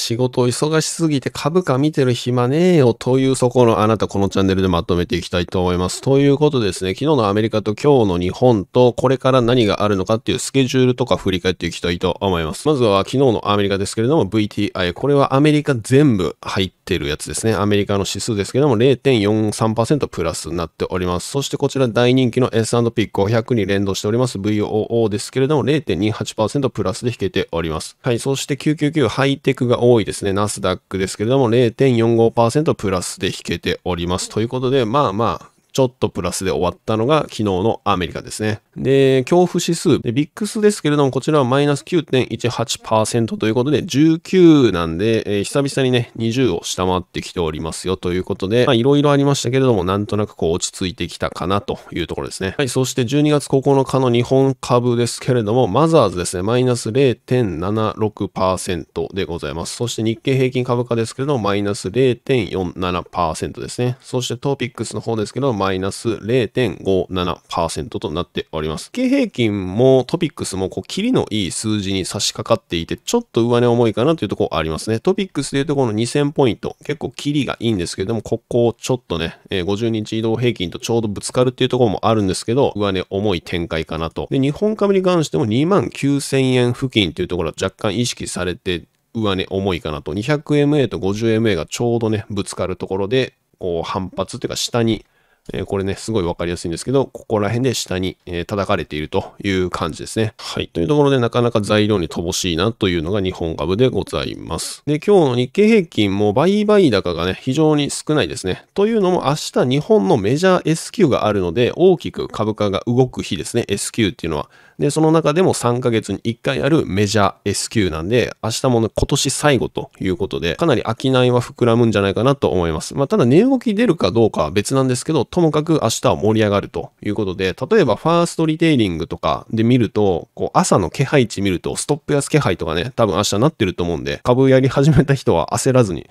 仕事を忙しすぎて株価見てる暇ねえよというそこのあなたこのチャンネルでまとめていきたいと思います。ということですね、昨日のアメリカと今日の日本とこれから何があるのかっていうスケジュールとか振り返っていきたいと思います。まずは昨日のアメリカですけれども VTI、これはアメリカ全部入ってるやつですね。アメリカの指数ですけども0.43%プラスになっております。そしてこちら大人気の S&P500 に連動しております VOO ですけれども0.28%プラスで引けております。はい、そして999ハイテクが多いですね。ナスダックですけれども0.45%プラスで引けております。ということで、まあまあ、ちょっとプラスで終わったのが昨日のアメリカですね。で、恐怖指数、でビックスですけれども、こちらはマイナス9.18%ということで、19なんで、えー、久々にね、20を下回ってきておりますよということで、いろいろありましたけれども、なんとなくこう落ち着いてきたかなというところですね。はい、そして12月9日の日本株ですけれども、マザーズですね、マイナス0.76%でございます。そして日経平均株価ですけれども、マイナス0.47%ですね。そしてトピックスの方ですけど、マイナス0.57%となっております。経平均もトピックスもこう、切りのいい数字に差し掛かっていて、ちょっと上値重いかなというところありますね。トピックスでいうとこの2000ポイント、結構切りがいいんですけども、ここをちょっとね、え50日移動平均とちょうどぶつかるっていうところもあるんですけど、上値重い展開かなと。で、日本株に関しても2万9000円付近というところは若干意識されて、上値重いかなと。200MA と 50MA がちょうどね、ぶつかるところで、こう反発というか下にえこれね、すごいわかりやすいんですけど、ここら辺で下に、え叩かれているという感じですね。はい。というところで、なかなか材料に乏しいなというのが日本株でございます。で、今日の日経平均も売買高がね、非常に少ないですね。というのも、明日日本のメジャー S q があるので、大きく株価が動く日ですね、S q っていうのは。で、その中でも3ヶ月に1回あるメジャー S q なんで、明日もね、今年最後ということで、かなり商いは膨らむんじゃないかなと思います。まあ、ただ値動き出るかどうかは別なんですけど、ともかく明日は盛り上がるということで、例えばファーストリテイリングとかで見ると、こう朝の気配値見ると、ストップ安気配とかね、多分明日なってると思うんで、株やり始めた人は焦らずに、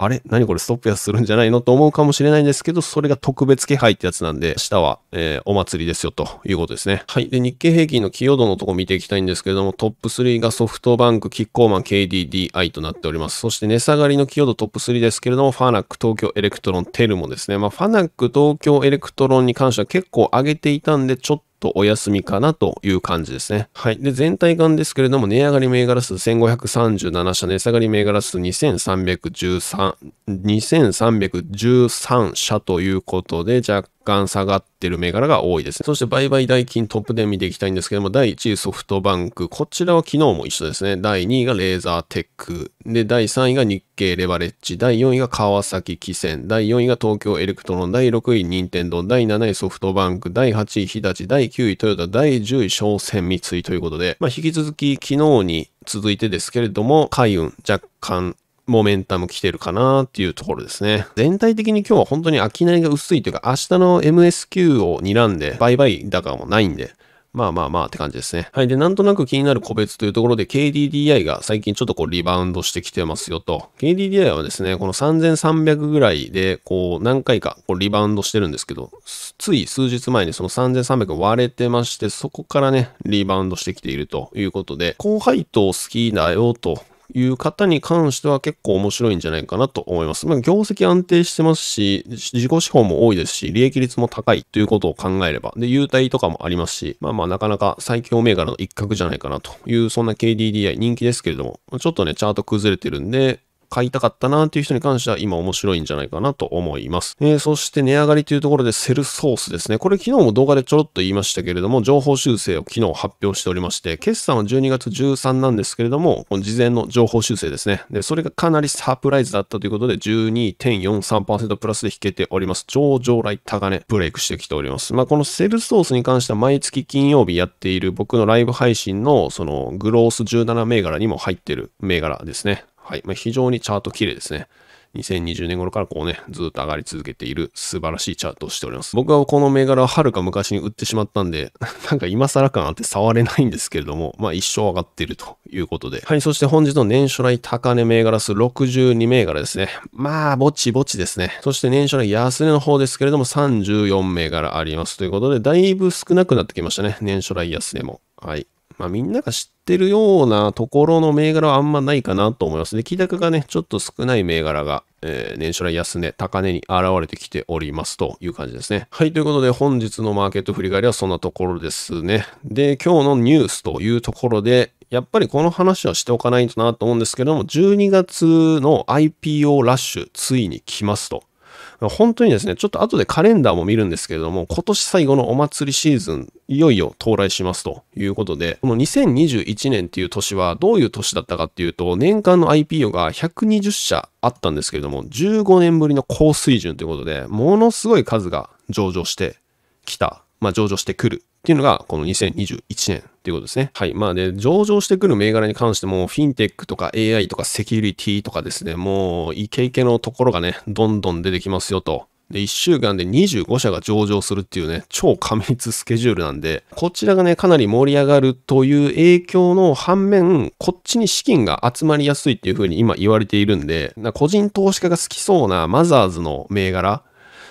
あれ何これストップ安するんじゃないのと思うかもしれないんですけど、それが特別気配ってやつなんで、明日は、えー、お祭りですよということですね。はい。で、日経平均の寄与度のとこ見ていきたいんですけれども、トップ3がソフトバンク、キッコーマン、KDDI となっております。そして値下がりの寄与度トップ3ですけれども、ファナック、東京エレクトロン、テルモですね。まあ、ファナック、東京エレクトロンに関しては結構上げていたんで、ちょっととお休みかなという感じですね。はい。で、全体感ですけれども、値上がり銘柄数1537社、値下がり銘柄数2313、2313社ということで、若干下がってる銘柄が多いですね。そして売買代金トップで見ていきたいんですけども、第1位ソフトバンク。こちらは昨日も一緒ですね。第2位がレーザーテック。で、第3位が日経レバレッジ。第4位が川崎汽船。第4位が東京エレクトロン。第6位任天堂。第7位ソフトバンク。第8位日立。第9位トヨタ。第10位商船三井ということで、まあ、引き続き昨日に続いてですけれども、海運若干モメンタム来てるかなっていうところですね。全体的に今日は本当に商いが薄いというか、明日の MSQ を睨んで、ババイだからもないんで、まあまあまあって感じですね。はい。で、なんとなく気になる個別というところで KDDI が最近ちょっとこうリバウンドしてきてますよと。KDDI はですね、この3300ぐらいでこう何回かこうリバウンドしてるんですけど、つい数日前にその3300割れてまして、そこからね、リバウンドしてきているということで、高配当好きだよという方に関しては結構面白いんじゃないかなと思います。まあ、業績安定してますし、自己資本も多いですし、利益率も高いということを考えれば、で、優待とかもありますし、まあまあなかなか最強銘柄の一角じゃないかなという、そんな KDDI 人気ですけれども、ちょっとね、チャート崩れてるんで、買いたかったなっていう人に関しては今面白いんじゃないかなと思います。えー、そして値上がりというところでセルソースですね。これ昨日も動画でちょろっと言いましたけれども、情報修正を昨日発表しておりまして、決算は12月13なんですけれども、事前の情報修正ですね。で、それがかなりサプライズだったということで、12.43%プラスで引けております。上場来高値、ブレイクしてきております。まあ、このセルソースに関しては毎月金曜日やっている僕のライブ配信のそのグロース17銘柄にも入ってる銘柄ですね。はい。まあ、非常にチャート綺麗ですね。2020年頃からこうね、ずっと上がり続けている素晴らしいチャートをしております。僕はこの銘柄をはるか昔に売ってしまったんで、なんか今更感あって触れないんですけれども、まあ一生上がっているということで。はい、そして本日の年初来高値銘柄数62銘柄ですね。まあ、ぼちぼちですね。そして年初来安値の方ですけれども34銘柄ありますということで、だいぶ少なくなってきましたね。年初来安値も。はい。まあみんなが知ってってるようなところの銘柄はあんまないかなと思います。で、気高がね、ちょっと少ない銘柄が、えー、年初来安値、高値に現れてきておりますという感じですね。はい、ということで本日のマーケット振り返りはそんなところですね。で、今日のニュースというところで、やっぱりこの話はしておかないとなと思うんですけども、12月の IPO ラッシュ、ついに来ますと。本当にですね、ちょっと後でカレンダーも見るんですけれども、今年最後のお祭りシーズンいよいよ到来しますということで、この2021年っていう年はどういう年だったかっていうと、年間の IPO が120社あったんですけれども、15年ぶりの高水準ということで、ものすごい数が上場してきた、まあ上場してくるっていうのが、この2021年ということですね。はい。まあね、上場してくる銘柄に関しても、フィンテックとか AI とかセキュリティとかですね、もうイケイケのところがね、どんどん出てきますよとで、1週間で25社が上場するっていうね、超過密スケジュールなんで、こちらがね、かなり盛り上がるという影響の反面、こっちに資金が集まりやすいっていう風に今言われているんで、個人投資家が好きそうなマザーズの銘柄、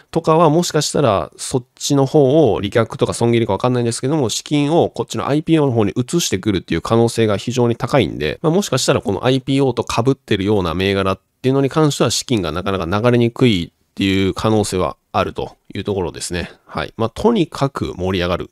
とかはもしかしたらそっちの方を利却とか損切りかわかんないんですけども資金をこっちの IPO の方に移してくるっていう可能性が非常に高いんで、まあ、もしかしたらこの IPO と被ってるような銘柄っていうのに関しては資金がなかなか流れにくいっていう可能性はあるというところですね。はい。まあ、とにかく盛り上がる。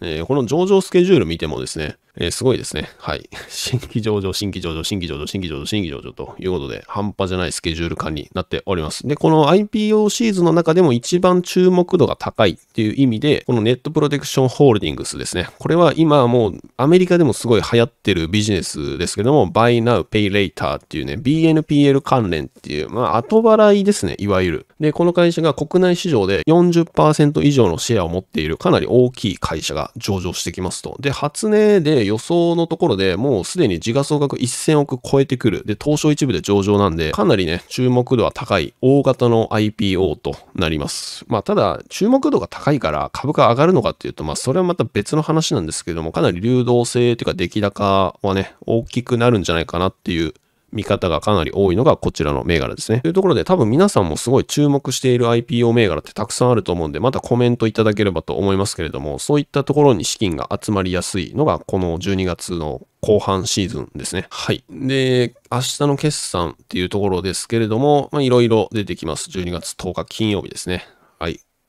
えー、この上場スケジュール見てもですね、えー、すごいですね。はい。新規上場、新規上場、新規上場、新規上場、新規上場ということで、半端じゃないスケジュール感になっております。で、この IPO シーズンの中でも一番注目度が高いっていう意味で、このネットプロテクションホールディングスですね。これは今もうアメリカでもすごい流行ってるビジネスですけども、Buy Now, Pay Later っていうね、BNPL 関連っていう、まあ、後払いですね、いわゆる。で、この会社が国内市場で40%以上のシェアを持っているかなり大きい会社が上場してきますと。で、初値で予想のところでもうすでに時価総額1000億超えてくる。で、東証一部で上場なんで、かなりね、注目度は高い大型の IPO となります。まあ、ただ、注目度が高いから株価上がるのかっていうと、まあ、それはまた別の話なんですけども、かなり流動性というか出来高はね、大きくなるんじゃないかなっていう見方がかなり多いのがこちらの銘柄ですね。というところで多分皆さんもすごい注目している IPO 銘柄ってたくさんあると思うんで、またコメントいただければと思いますけれども、そういったところに資金が集まりやすいのがこの12月の後半シーズンですね。はい。で、明日の決算っていうところですけれども、まいろいろ出てきます。12月10日金曜日ですね。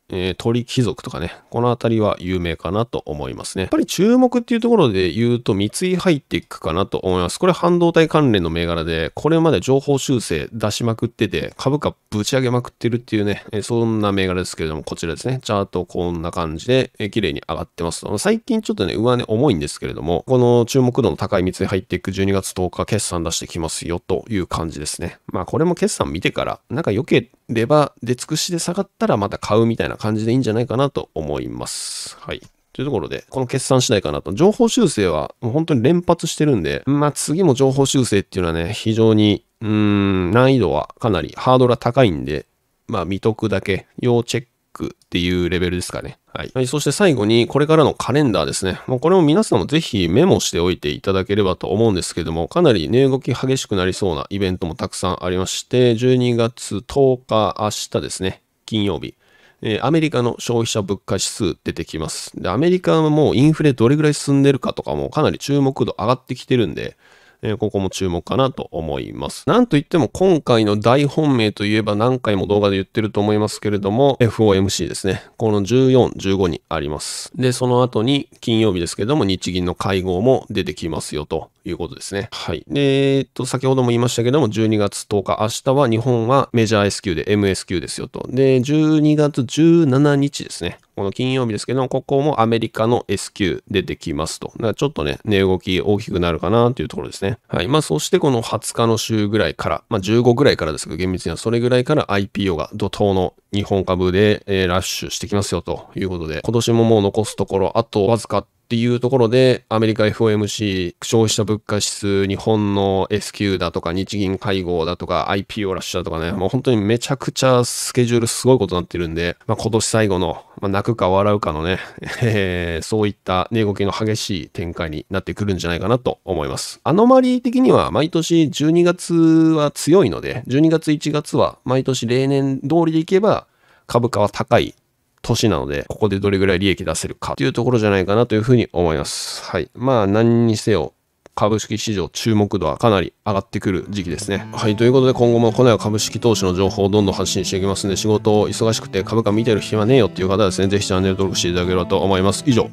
えー、鳥貴族とかね、この辺りは有名かなと思いますね。やっぱり注目っていうところで言うと、三井入っていくかなと思います。これ半導体関連の銘柄で、これまで情報修正出しまくってて、株価ぶち上げまくってるっていうね、えー、そんな銘柄ですけれども、こちらですね、チャートこんな感じで、えー、綺麗に上がってます。最近ちょっとね、上値、ね、重いんですけれども、この注目度の高い三井入っていく12月10日、決算出してきますよという感じですね。まあこれも決算見てから、なんか良ければ出尽くしで下がったらまた買うみたいなな感じでいいんじゃないかなと思います。はい。というところで、この決算次第かなと。情報修正はもう本当に連発してるんで、まあ次も情報修正っていうのはね、非常に、うーん、難易度はかなりハードルは高いんで、まあ見とくだけ、要チェックっていうレベルですかね。はい。はい、そして最後に、これからのカレンダーですね。もうこれも皆さんもぜひメモしておいていただければと思うんですけども、かなり値、動き激しくなりそうなイベントもたくさんありまして、12月10日明日ですね、金曜日。えアメリカの消費者物価指数出てきます。で、アメリカはもうインフレどれぐらい進んでるかとかもかなり注目度上がってきてるんで、えー、ここも注目かなと思います。なんといっても今回の大本命といえば何回も動画で言ってると思いますけれども、FOMC ですね。この14、15にあります。で、その後に金曜日ですけども、日銀の会合も出てきますよということですね。はい。で、えっと、先ほども言いましたけども、12月10日、明日は日本はメジャー S q で MS q ですよと。で、12月17日ですね。この金曜日ですけど、ここもアメリカの S q 出てきますと。だからちょっとね、値動き大きくなるかなというところですね。はい。まあ、そしてこの20日の週ぐらいから、まあ、15ぐらいからですけど、厳密にはそれぐらいから IPO が怒涛の日本株で、えー、ラッシュしてきますよということで、今年ももう残すところ、あとわずかっていうところで、アメリカ FOMC、消費者物価指数、日本の S q だとか、日銀会合だとか、IPO ラッシュだとかね、もう本当にめちゃくちゃスケジュールすごいことになってるんで、まあ、今年最後のまあ、泣くか笑うかのね、えー、そういった値動きの激しい展開になってくるんじゃないかなと思います。アノマリー的には毎年12月は強いので、12月1月は毎年例年通りでいけば株価は高い年なので、ここでどれぐらい利益出せるかというところじゃないかなというふうに思います。はい。まあ何にせよ、株式市場注目度はかなり上がってくる時期ですね。はい、ということで今後もような株式投資の情報をどんどん発信していきますんで、仕事を忙しくて株価見てる暇ねえよっていう方はですね、ぜひチャンネル登録していただければと思います。以上。